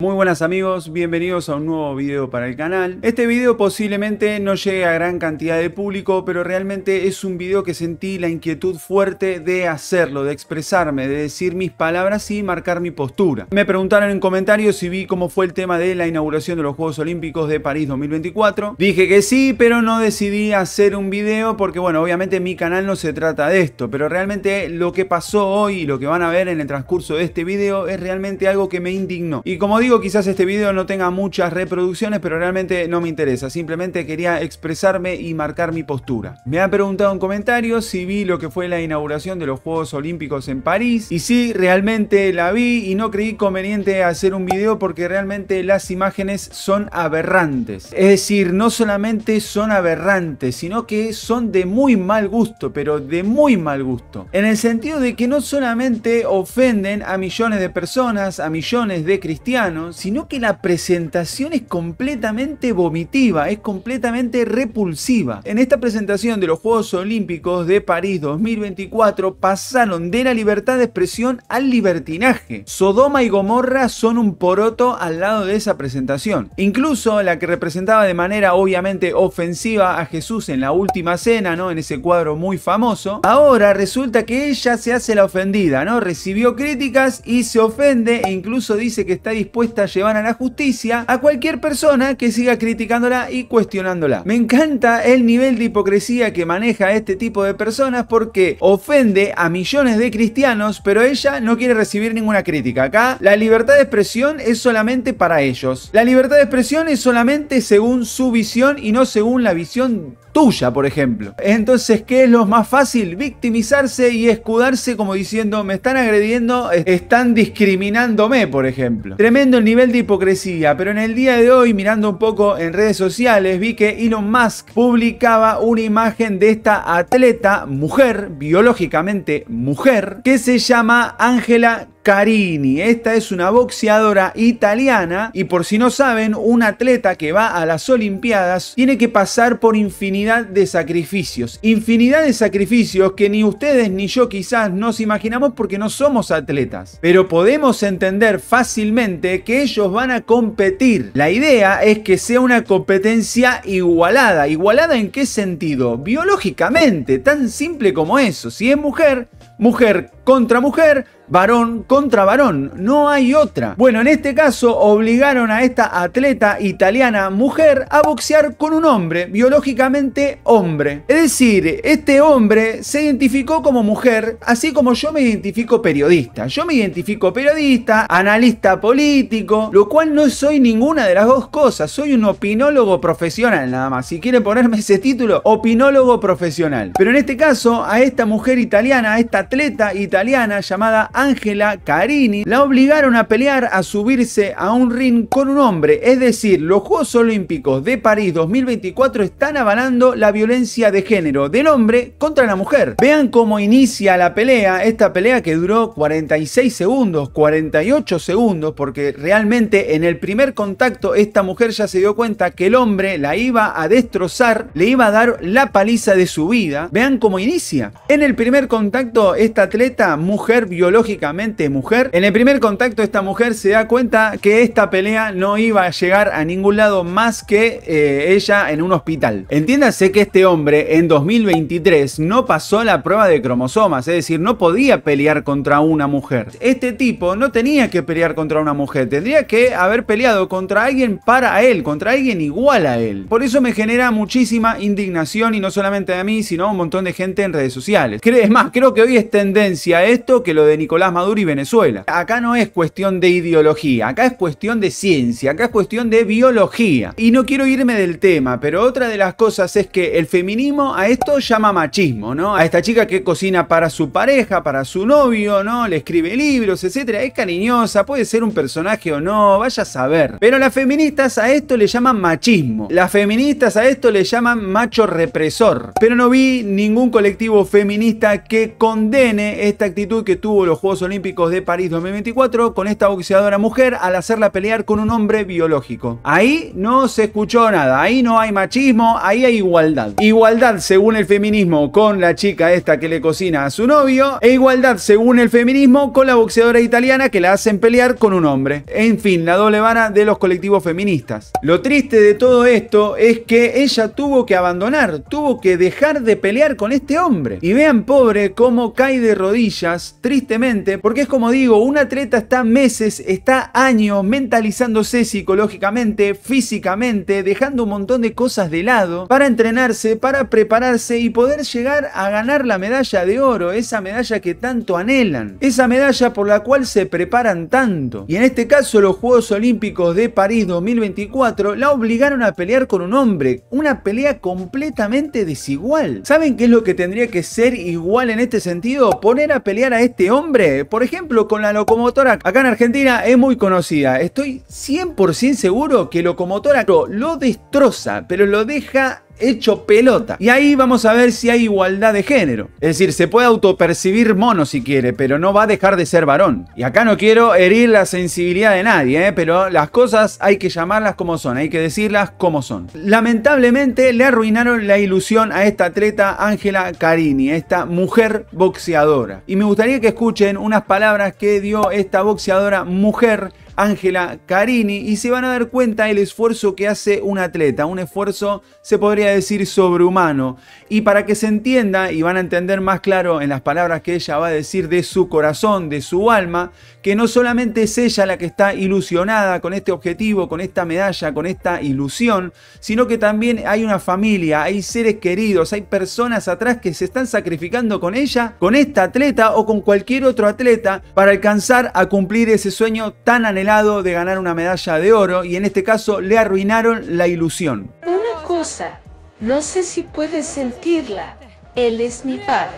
Muy buenas amigos, bienvenidos a un nuevo video para el canal. Este video posiblemente no llegue a gran cantidad de público, pero realmente es un video que sentí la inquietud fuerte de hacerlo, de expresarme, de decir mis palabras y marcar mi postura. Me preguntaron en comentarios si vi cómo fue el tema de la inauguración de los Juegos Olímpicos de París 2024. Dije que sí, pero no decidí hacer un video porque, bueno, obviamente mi canal no se trata de esto, pero realmente lo que pasó hoy y lo que van a ver en el transcurso de este video es realmente algo que me indignó. Y como digo, quizás este video no tenga muchas reproducciones, pero realmente no me interesa. Simplemente quería expresarme y marcar mi postura. Me ha preguntado en comentarios si vi lo que fue la inauguración de los Juegos Olímpicos en París. Y sí, realmente la vi y no creí conveniente hacer un video porque realmente las imágenes son aberrantes. Es decir, no solamente son aberrantes, sino que son de muy mal gusto, pero de muy mal gusto. En el sentido de que no solamente ofenden a millones de personas, a millones de cristianos, sino que la presentación es completamente vomitiva, es completamente repulsiva. En esta presentación de los Juegos Olímpicos de París 2024 pasaron de la libertad de expresión al libertinaje. Sodoma y Gomorra son un poroto al lado de esa presentación. Incluso la que representaba de manera obviamente ofensiva a Jesús en la última cena, ¿no? En ese cuadro muy famoso. Ahora resulta que ella se hace la ofendida, ¿no? Recibió críticas y se ofende e incluso dice que está dispuesta llevar a la justicia a cualquier persona que siga criticándola y cuestionándola. Me encanta el nivel de hipocresía que maneja este tipo de personas porque ofende a millones de cristianos, pero ella no quiere recibir ninguna crítica. Acá la libertad de expresión es solamente para ellos. La libertad de expresión es solamente según su visión y no según la visión tuya, por ejemplo. Entonces, ¿qué es lo más fácil? Victimizarse y escudarse como diciendo, me están agrediendo, están discriminándome, por ejemplo. Tremendo el nivel de hipocresía, pero en el día de hoy, mirando un poco en redes sociales, vi que Elon Musk publicaba una imagen de esta atleta, mujer, biológicamente mujer, que se llama Angela Carini. Esta es una boxeadora italiana y por si no saben, un atleta que va a las Olimpiadas tiene que pasar por infinidad de sacrificios. Infinidad de sacrificios que ni ustedes ni yo quizás nos imaginamos porque no somos atletas. Pero podemos entender fácilmente que ellos van a competir. La idea es que sea una competencia igualada. ¿Igualada en qué sentido? Biológicamente, tan simple como eso. Si es mujer, mujer contra mujer, varón contra varón, no hay otra. Bueno, en este caso obligaron a esta atleta italiana mujer a boxear con un hombre, biológicamente hombre. Es decir, este hombre se identificó como mujer, así como yo me identifico periodista. Yo me identifico periodista, analista político, lo cual no soy ninguna de las dos cosas, soy un opinólogo profesional nada más. Si quiere ponerme ese título, opinólogo profesional. Pero en este caso, a esta mujer italiana, a esta atleta italiana llamada Ángela Carini la obligaron a pelear a subirse a un ring con un hombre. Es decir, los Juegos Olímpicos de París 2024 están avalando la violencia de género del hombre contra la mujer. Vean cómo inicia la pelea, esta pelea que duró 46 segundos, 48 segundos, porque realmente en el primer contacto esta mujer ya se dio cuenta que el hombre la iba a destrozar, le iba a dar la paliza de su vida. Vean cómo inicia. En el primer contacto esta atleta, mujer biológica, lógicamente mujer. En el primer contacto esta mujer se da cuenta que esta pelea no iba a llegar a ningún lado más que eh, ella en un hospital. Entiéndase que este hombre en 2023 no pasó la prueba de cromosomas, es decir, no podía pelear contra una mujer. Este tipo no tenía que pelear contra una mujer, tendría que haber peleado contra alguien para él, contra alguien igual a él. Por eso me genera muchísima indignación y no solamente a mí, sino un montón de gente en redes sociales. Es más, creo que hoy es tendencia esto que lo de Nicolás las Maduro y Venezuela. Acá no es cuestión de ideología, acá es cuestión de ciencia, acá es cuestión de biología. Y no quiero irme del tema, pero otra de las cosas es que el feminismo a esto llama machismo, ¿no? A esta chica que cocina para su pareja, para su novio, ¿no? Le escribe libros, etcétera, es cariñosa, puede ser un personaje o no, vaya a saber. Pero las feministas a esto le llaman machismo. Las feministas a esto le llaman macho represor. Pero no vi ningún colectivo feminista que condene esta actitud que tuvo los Juegos Olímpicos de París 2024 con esta boxeadora mujer al hacerla pelear con un hombre biológico. Ahí no se escuchó nada, ahí no hay machismo, ahí hay igualdad. Igualdad según el feminismo con la chica esta que le cocina a su novio e igualdad según el feminismo con la boxeadora italiana que la hacen pelear con un hombre. En fin, la doble vara de los colectivos feministas. Lo triste de todo esto es que ella tuvo que abandonar, tuvo que dejar de pelear con este hombre. Y vean pobre cómo cae de rodillas tristemente porque es como digo, un atleta está meses, está años mentalizándose psicológicamente, físicamente, dejando un montón de cosas de lado para entrenarse, para prepararse y poder llegar a ganar la medalla de oro, esa medalla que tanto anhelan, esa medalla por la cual se preparan tanto. Y en este caso los Juegos Olímpicos de París 2024 la obligaron a pelear con un hombre, una pelea completamente desigual. ¿Saben qué es lo que tendría que ser igual en este sentido? Poner a pelear a este hombre por ejemplo, con la locomotora acá en Argentina es muy conocida. Estoy 100% seguro que locomotora lo destroza, pero lo deja hecho pelota. Y ahí vamos a ver si hay igualdad de género. Es decir, se puede autopercibir mono si quiere, pero no va a dejar de ser varón. Y acá no quiero herir la sensibilidad de nadie, ¿eh? pero las cosas hay que llamarlas como son, hay que decirlas como son. Lamentablemente le arruinaron la ilusión a esta atleta Ángela Carini, esta mujer boxeadora. Y me gustaría que escuchen unas palabras que dio esta boxeadora mujer Ángela Carini y se van a dar cuenta el esfuerzo que hace un atleta, un esfuerzo se podría decir sobrehumano. Y para que se entienda y van a entender más claro en las palabras que ella va a decir de su corazón, de su alma, que no solamente es ella la que está ilusionada con este objetivo, con esta medalla, con esta ilusión, sino que también hay una familia, hay seres queridos, hay personas atrás que se están sacrificando con ella, con esta atleta o con cualquier otro atleta para alcanzar a cumplir ese sueño tan anhelado de ganar una medalla de oro y en este caso le arruinaron la ilusión. Una cosa, no sé si puedes sentirla. Él es mi padre.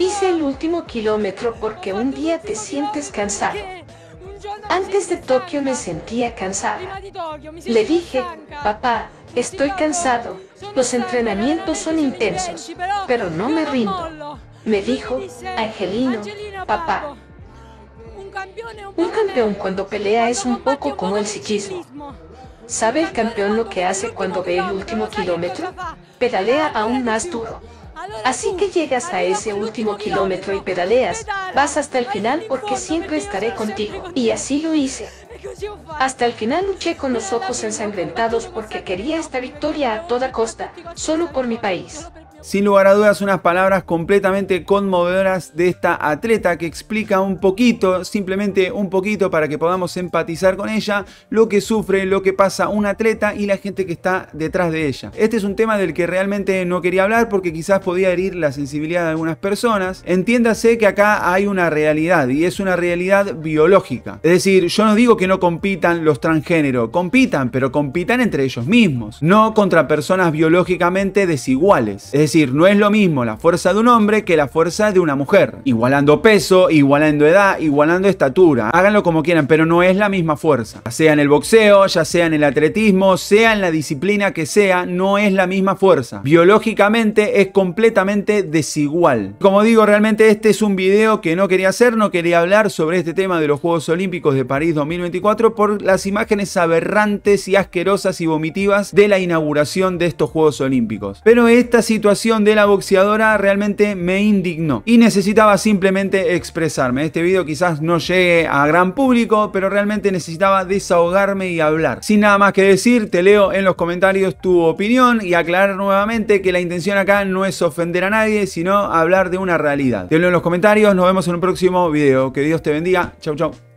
Hice el último kilómetro porque un día te sientes cansado. Antes de Tokio me sentía cansada. Le dije, papá, estoy cansado. Los entrenamientos son intensos, pero no me rindo. Me dijo, Angelino, papá, un campeón cuando pelea es un poco como el psiquismo. ¿Sabe el campeón lo que hace cuando ve el último kilómetro? Pedalea aún más duro. Así que llegas a ese último kilómetro y pedaleas, vas hasta el final porque siempre estaré contigo. Y así lo hice. Hasta el final luché con los ojos ensangrentados porque quería esta victoria a toda costa, solo por mi país. Sin lugar a dudas, unas palabras completamente conmovedoras de esta atleta que explica un poquito, simplemente un poquito para que podamos empatizar con ella, lo que sufre, lo que pasa un atleta y la gente que está detrás de ella. Este es un tema del que realmente no quería hablar porque quizás podía herir la sensibilidad de algunas personas. Entiéndase que acá hay una realidad y es una realidad biológica. Es decir, yo no digo que no compitan los transgénero, compitan, pero compitan entre ellos mismos, no contra personas biológicamente desiguales decir, no es lo mismo la fuerza de un hombre que la fuerza de una mujer. Igualando peso, igualando edad, igualando estatura. Háganlo como quieran, pero no es la misma fuerza. Ya sea en el boxeo, ya sea en el atletismo, sea en la disciplina que sea, no es la misma fuerza. Biológicamente es completamente desigual. Como digo, realmente este es un video que no quería hacer, no quería hablar sobre este tema de los Juegos Olímpicos de París 2024 por las imágenes aberrantes y asquerosas y vomitivas de la inauguración de estos Juegos Olímpicos. Pero esta situación de la boxeadora realmente me indignó y necesitaba simplemente expresarme. Este video quizás no llegue a gran público, pero realmente necesitaba desahogarme y hablar. Sin nada más que decir, te leo en los comentarios tu opinión y aclarar nuevamente que la intención acá no es ofender a nadie, sino hablar de una realidad. Te leo en los comentarios, nos vemos en un próximo video. Que Dios te bendiga. Chau, chau.